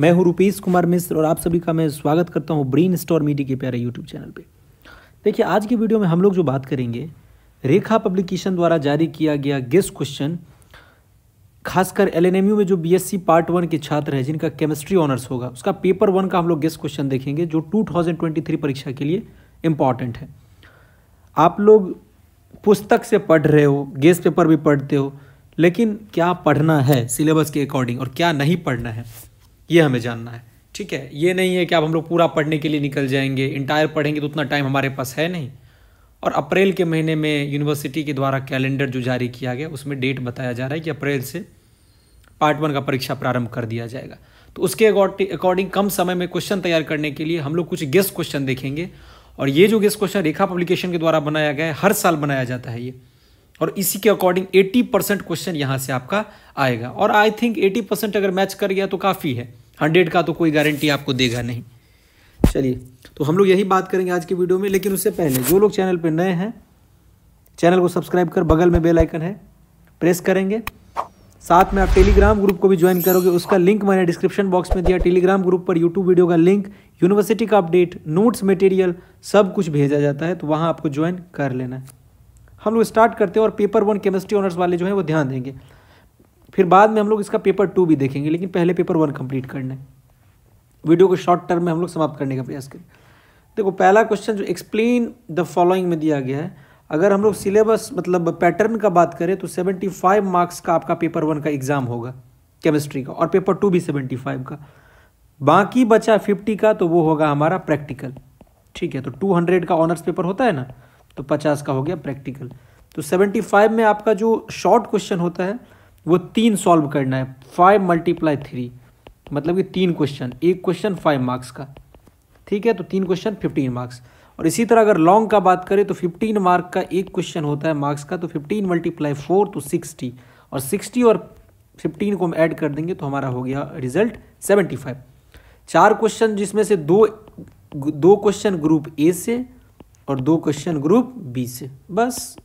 मैं हूँ रूपेश कुमार मिश्र और आप सभी का मैं स्वागत करता हूँ ब्रेन स्टोर मीडिया के प्यारे यूट्यूब चैनल पे देखिए आज की वीडियो में हम लोग जो बात करेंगे रेखा पब्लिकेशन द्वारा जारी किया गया गेस्ट क्वेश्चन खासकर एल में जो बीएससी पार्ट वन के छात्र हैं जिनका केमिस्ट्री ऑनर्स होगा उसका पेपर वन का हम लोग गेस्ट क्वेश्चन देखेंगे जो टू परीक्षा के लिए इम्पॉर्टेंट है आप लोग पुस्तक से पढ़ रहे हो गेस्ट पेपर भी पढ़ते हो लेकिन क्या पढ़ना है सिलेबस के अकॉर्डिंग और क्या नहीं पढ़ना है ये हमें जानना है ठीक है ये नहीं है कि आप हम लोग पूरा पढ़ने के लिए निकल जाएंगे इंटायर पढ़ेंगे तो उतना टाइम हमारे पास है नहीं और अप्रैल के महीने में यूनिवर्सिटी के द्वारा कैलेंडर जो जारी किया गया उसमें डेट बताया जा रहा है कि अप्रैल से पार्ट वन का परीक्षा प्रारंभ कर दिया जाएगा तो उसके अकॉर्डिंग कम समय में क्वेश्चन तैयार करने के लिए हम लोग कुछ गेस्ट क्वेश्चन देखेंगे और ये जो गेस्ट क्वेश्चन रेखा पब्लिकेशन के द्वारा बनाया गया है हर साल बनाया जाता है ये और इसी के अकॉर्डिंग 80 परसेंट क्वेश्चन यहाँ से आपका आएगा और आई थिंक 80 परसेंट अगर मैच कर गया तो काफ़ी है हंड्रेड का तो कोई गारंटी आपको देगा नहीं चलिए तो हम लोग यही बात करेंगे आज की वीडियो में लेकिन उससे पहले जो लोग चैनल पर नए हैं चैनल को सब्सक्राइब कर बगल में बेलाइकन है प्रेस करेंगे साथ में आप टेलीग्राम ग्रुप को भी ज्वाइन करोगे उसका लिंक मैंने डिस्क्रिप्शन बॉक्स में दिया टेलीग्राम ग्रुप पर यूट्यूब वीडियो का लिंक यूनिवर्सिटी का अपडेट नोट्स मटेरियल सब कुछ भेजा जाता है तो वहाँ आपको ज्वाइन कर लेना है हम लोग स्टार्ट करते हैं और पेपर वन केमिस्ट्री ऑनर्स वाले जो हैं वो ध्यान देंगे फिर बाद में हम लोग इसका पेपर टू भी देखेंगे लेकिन पहले पेपर वन कंप्लीट करना है वीडियो को शॉर्ट टर्म में हम लोग समाप्त करने का प्रयास करें देखो पहला क्वेश्चन जो एक्सप्लेन द फॉलोइंग में दिया गया है अगर हम लोग सिलेबस मतलब पैटर्न का बात करें तो 75 मार्क्स का आपका पेपर वन का एग्ज़ाम होगा केमिस्ट्री का और पेपर टू भी 75 का बाकी बचा 50 का तो वो होगा हमारा प्रैक्टिकल ठीक है तो 200 का ऑनर्स पेपर होता है ना तो पचास का हो गया प्रैक्टिकल तो सेवेंटी फाइव में आपका जो शॉर्ट क्वेश्चन होता है वो तीन सॉल्व करना है फाइव मल्टीप्लाई थ्री मतलब कि तीन क्वेश्चन एक क्वेश्चन फाइव मार्क्स का ठीक है तो तीन क्वेश्चन फिफ्टीन मार्क्स और इसी तरह अगर लॉन्ग का बात करें तो फिफ्टीन मार्क का एक क्वेश्चन होता है मार्क्स का तो फिफ्टीन मल्टीप्लाई फोर तो सिक्सटी और सिक्सटी और फिफ्टीन को हम ऐड कर देंगे तो हमारा हो गया रिजल्ट सेवेंटी फाइव चार क्वेश्चन जिसमें से दो दो क्वेश्चन ग्रुप ए से और दो क्वेश्चन ग्रुप बी से बस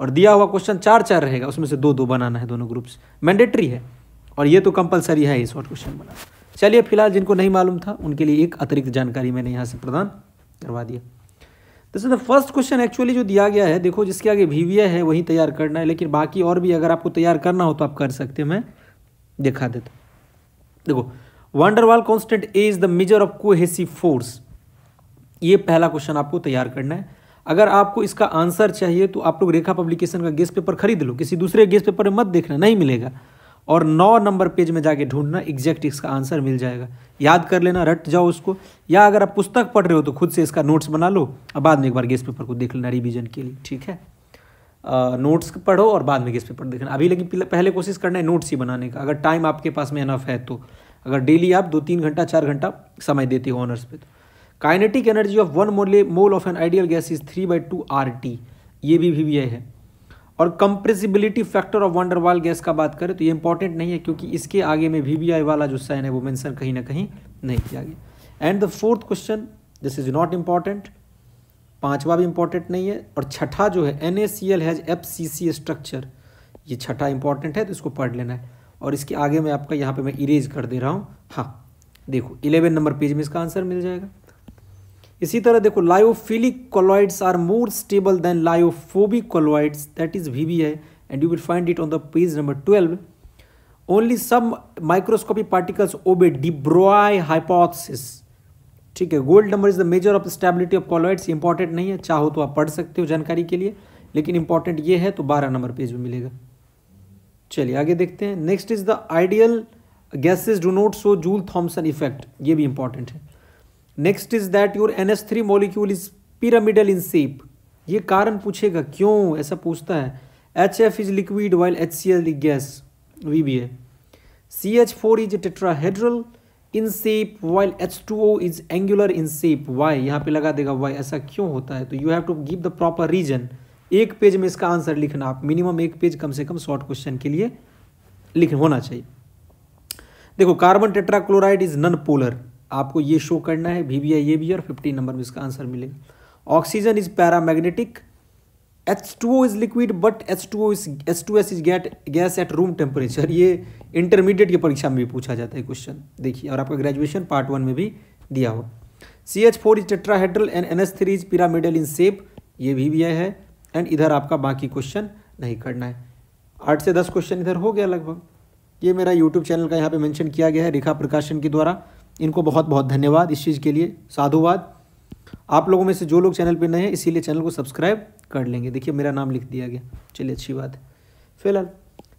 और दिया हुआ क्वेश्चन चार चार रहेगा उसमें से दो दो बनाना है दोनों ग्रुप मैंडेटरी है और ये तो कंपलसरी है ये शॉर्ट क्वेश्चन बनाना चलिए फिलहाल जिनको नहीं मालूम था उनके लिए एक अतिरिक्त जानकारी मैंने यहाँ से प्रदान करवा दिया जैसे द फर्स्ट क्वेश्चन एक्चुअली जो दिया गया है देखो जिसके आगे वी है वही तैयार करना है लेकिन बाकी और भी अगर आपको तैयार करना हो तो आप कर सकते हैं मैं दिखा देता देखो van der Waals constant a is the measure of cohesive force ये पहला क्वेश्चन आपको तैयार करना है अगर आपको इसका आंसर चाहिए तो आप लोग रेखा पब्लिकेशन का गेस्ट पेपर खरीद लो किसी दूसरे गेस्ट पेपर में मत देखना नहीं मिलेगा और नौ नंबर पेज में जाके ढूंढना एग्जैक्ट इसका आंसर मिल जाएगा याद कर लेना रट जाओ उसको या अगर आप पुस्तक पढ़ रहे हो तो खुद से इसका नोट्स बना लो और बाद में एक बार गेस्ट पेपर को देख लेना रिविजन के लिए ठीक है नोट्स पढ़ो और बाद में गेस्ट पेपर देखना अभी लेकिन पहले कोशिश करना है नोट्स ही बनाने का अगर टाइम आपके पास में इनफ है तो अगर डेली आप दो तीन घंटा चार घंटा समय देते हो ऑनर्स पर तो kinetic energy of one mole mole of an ideal gas is three by two R T ये भी वी वी आई है और compressibility factor of van der Waals gas का बात करें तो ये इंपॉर्टेंट नहीं है क्योंकि इसके आगे में वी वी आई वाला जो साइन है वो मैंसन कहीं ना कहीं नहीं किया गया and the fourth question this is not important पांचवा भी इम्पॉर्टेंट नहीं है और छठा जो है N A C L has F C C structure ये छठा इंपॉर्टेंट है तो इसको पढ़ लेना है और इसके आगे मैं आपका यहाँ पे मैं इरेज कर दे रहा हूँ हाँ देखो इलेवन नंबर पेज में इसका आंसर मिल जाएगा इसी तरह देखो lyophilic colloids are more stable than lyophobic colloids that is V है and you will find it on the page number twelve only सब microscopic particles obey de broglie ठीक है gold number is the measure of stability of colloids important नहीं है चाहो तो आप पढ़ सकते हो जानकारी के लिए लेकिन इंपॉर्टेंट ये है तो बारह नंबर पेज में मिलेगा चलिए आगे देखते हैं next is the ideal gases do not show Joule Thomson effect ये भी इंपॉर्टेंट है next is that your N S three molecule is pyramidal in shape ये कारण पूछेगा क्यों ऐसा पूछता है H F is liquid while H C L gas V B A C H four is tetrahedral in shape while H two O is angular in shape why यहाँ पे लगा देगा वाई ऐसा क्यों होता है तो you have to give the proper reason एक पेज में इसका आंसर लिखना आप मिनिमम एक पेज कम से कम शॉर्ट क्वेश्चन के लिए लिख होना चाहिए देखो carbon tetrachloride is non polar आपको ये शो करना है भी है ये भी और फिफ्टीन नंबर में इसका आंसर मिलेगा oxygen is magnetic H two O is liquid but H two O is H two S is gas gas at room temperature ये इंटरमीडिएट की परीक्षा में भी पूछा जाता है क्वेश्चन देखिए और आपका ग्रेजुएशन पार्ट वन में भी दिया हो C H four is tetrahedral and N S three is pyramidal in shape ये भी भी है एंड इधर आपका बाकी क्वेश्चन नहीं करना है आठ से दस क्वेश्चन इधर हो गया लगभग ये मेरा यूट्यूब चैनल का यहाँ पे मेंशन किया गया है रेखा प्रकाशन के द्वारा इनको बहुत बहुत धन्यवाद इस चीज़ के लिए साधुवाद आप लोगों में से जो लोग चैनल पर नए हैं इसीलिए चैनल को सब्सक्राइब कर लेंगे देखिए मेरा नाम लिख दिया गया चलिए अच्छी बात है फिलहाल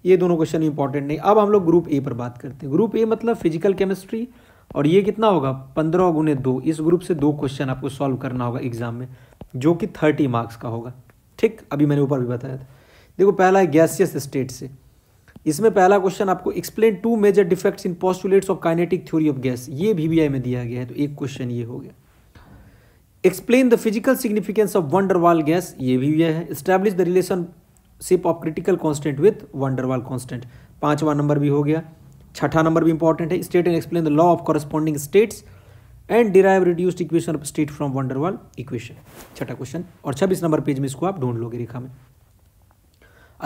ये दोनों क्वेश्चन इंपॉर्टेंट नहीं अब हम लोग ग्रुप ए पर बात करते हैं ग्रुप ए मतलब फिजिकल केमिस्ट्री और ये कितना होगा पंद्रह गुने दो इस ग्रुप से दो क्वेश्चन आपको सॉल्व करना होगा एग्जाम में जो कि थर्टी मार्क्स का होगा ठीक अभी मैंने ऊपर भी बताया था देखो पहला है गैसियस स्टेट से इसमें पहला क्वेश्चन आपको explain two major defects in postulates of kinetic theory of gas ये भी में दिया गया है तो एक क्वेश्चन ये हो गया explain the physical significance of van der Waals gas ये भी है establish the relationship of critical constant with van der Waals constant पांचवा नंबर भी हो गया छठा नंबर भी इंपॉर्टेंट है state and explain the law of corresponding states and derive reduced equation of state from van der Waals equation छठा क्वेश्चन और छब्बीस नंबर पेज में इसको आप ढूंढ लोगे रेखा में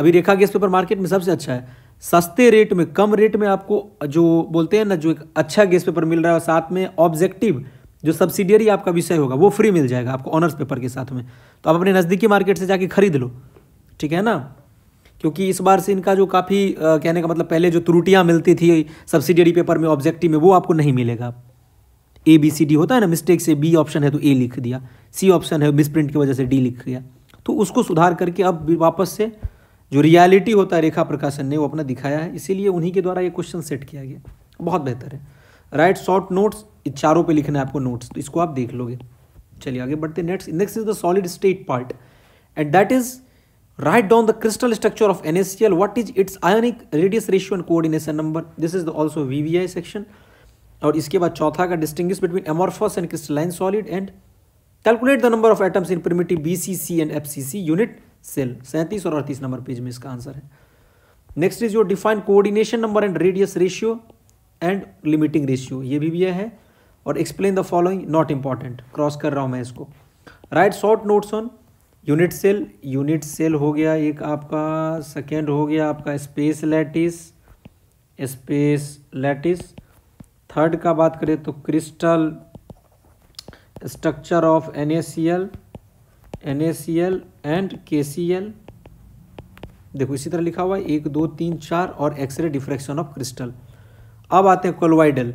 अभी रेखा गैस पेपर मार्केट में सबसे अच्छा है सस्ते रेट में कम रेट में आपको जो बोलते हैं ना जो एक अच्छा गेस पेपर मिल रहा है और साथ में ऑब्जेक्टिव जो सब्सिडियरी आपका विषय होगा वो फ्री मिल जाएगा आपको ऑनर्स पेपर के साथ में तो आप अपने नज़दीकी मार्केट से जाके खरीद लो ठीक है ना क्योंकि इस बार से इनका जो काफ़ी कहने का मतलब पहले जो त्रुटियाँ मिलती थी सब्सिडियरी पेपर में ऑब्जेक्टिव में वो आपको नहीं मिलेगा ए बी सी डी होता है ना मिस्टेक से बी ऑप्शन है तो ए लिख दिया सी ऑप्शन है मिसप्रिंट की वजह से डी लिख दिया तो उसको सुधार करके अब वापस से जो रियलिटी होता है रेखा प्रकाशन ने वो अपना दिखाया है इसीलिए उन्हीं के द्वारा ये क्वेश्चन सेट किया गया बहुत बेहतर है राइट शॉर्ट नोट्स चारों पे लिखना है आपको नोट्स तो इसको आप देख लोगे चलिए आगे बढ़ते next next is the solid state part and that is write down the crystal structure of NaCl what is its ionic radius ratio and coordination number this also V V I section और इसके बाद चौथा का distinguish between amorphous and crystalline solid and calculate the number of atoms in primitive B C C and F C C unit cell सैंतीस और अड़तीस number page में इसका आंसर है next is your define coordination number and radius ratio and limiting ratio ये भी दिया है और explain the following not important cross कर रहा हूं मैं इसको write short notes on unit cell unit cell हो गया एक आपका सेकेंड हो गया आपका space lattice space lattice third का बात करें तो crystal structure of N N and K देखो इसी तरह लिखा हुआ है एक दो तीन चार और एक्सरे डिफ्रैक्शन ऑफ क्रिस्टल अब आते हैं कोलोइडल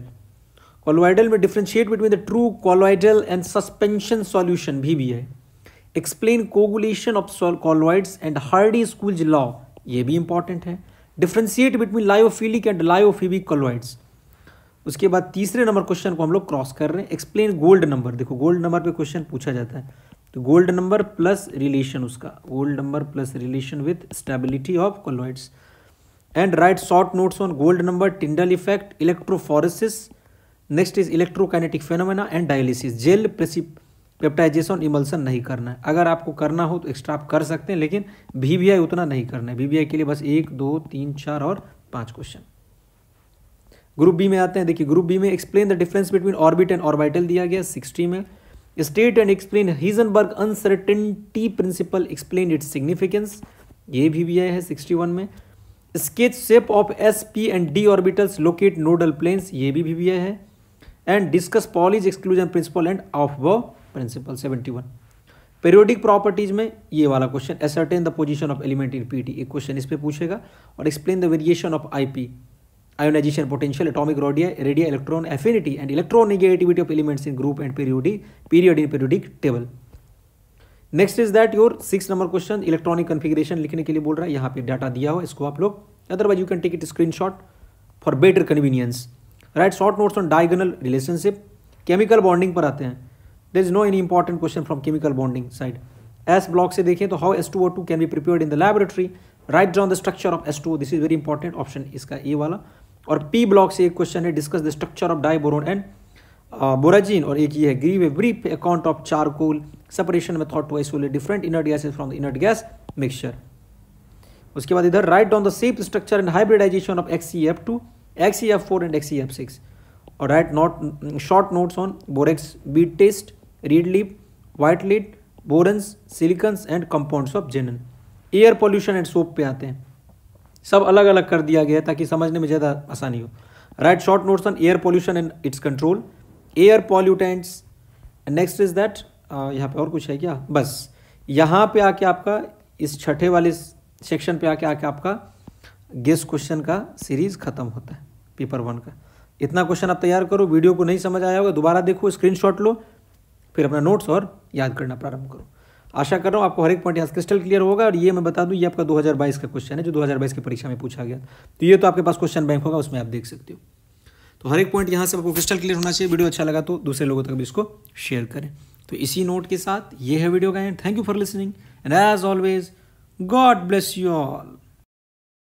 कोलोइडल में differentiate between the true colloidal and suspension solution भी भी है explain coagulation of colloids and Hardy Schulze law ये भी इंपॉर्टेंट है differentiate between lyophilic and lyophobic colloids उसके बाद तीसरे नंबर क्वेश्चन को हम लोग क्रॉस कर रहे हैं एक्सप्लेन गोल्ड नंबर देखो गोल्ड नंबर पे क्वेश्चन पूछा जाता है तो गोल्ड नंबर प्लस रिलेशन उसका gold number plus relation with stability of colloids and write short notes on gold number Tyndall effect electrophoresis next is electrokinetic phenomena and dialysis gel precip peptization emulsion नहीं करना है अगर आपको करना हो तो extra आप कर सकते हैं लेकिन वी उतना नहीं करना है वी के लिए बस एक दो तीन चार और पाँच क्वेश्चन ग्रुप बी में आते हैं देखिए ग्रुप बी में explain the difference between orbit and orbital दिया गया सिक्सटी में state and explain Heisenberg uncertainty principle explain its significance ये भी भी है 61 में sketch shape of S P and D orbitals locate nodal planes ये भी भी है and discuss Pauli's exclusion principle and aufbau principle 71 periodic properties में ये वाला question ascertain the position of element in P T एक question इस पर पूछेगा और explain the variation of I P ionization potential, atomic radius, radius, electron affinity and electronegativity of elements in group and periodic, period in periodic table. Next is that your six number question electronic configuration लिखने के लिए बोल रहा है यहाँ पे data दिया हो इसको आप लोग otherwise you can take it screenshot for better convenience write short notes on diagonal relationship chemical bonding पर आते हैं there is no any important question from chemical bonding side S block से देखें तो how S two O two can be prepare in the laboratory write drawn the structure of S two this is very important option इसका A वाला और P block से एक question है discuss the structure of diborane and borazine और एक ये है give a brief account of charcoal separation method to isolate different inert gases from the inert gas mixture उसके बाद इधर write down the shape structure and hybridization of X C F two X C F four and X C F six और write note short notes on borax bead test red lead white lit बोरन्स silicones and compounds of xenon air pollution and soap पे आते हैं सब अलग अलग कर दिया गया है ताकि समझने में ज़्यादा आसानी हो write short notes on air pollution and its control air pollutants next is that यहाँ पे और कुछ है क्या बस यहाँ पे आके आपका इस छठे वाले सेक्शन पे आके आके आपका गेस क्वेश्चन का सीरीज खत्म होता है पेपर वन का इतना क्वेश्चन आप तैयार करो वीडियो को नहीं समझ आया होगा दोबारा देखो स्क्रीनशॉट लो फिर अपना नोट्स और याद करना प्रारंभ करो आशा कर रहा हूँ आपको हर एक पॉइंट यहाँ क्रिस्टल क्लियर होगा और ये मैं बता दूँ ये आपका 2022 का क्वेश्चन है जो 2022 की परीक्षा में पूछा गया तो ये तो आपके पास क्वेश्चन बैंक होगा उसमें आप देख सकते हो तो हर एक पॉइंट यहाँ से आपको क्रिस्टल क्लियर होना चाहिए वीडियो अच्छा लगा तो दूसरे लोगों तक भी इसको शेयर करें तो इसी नोट के साथ ये है वीडियो का and thank you for listening and as always God bless you all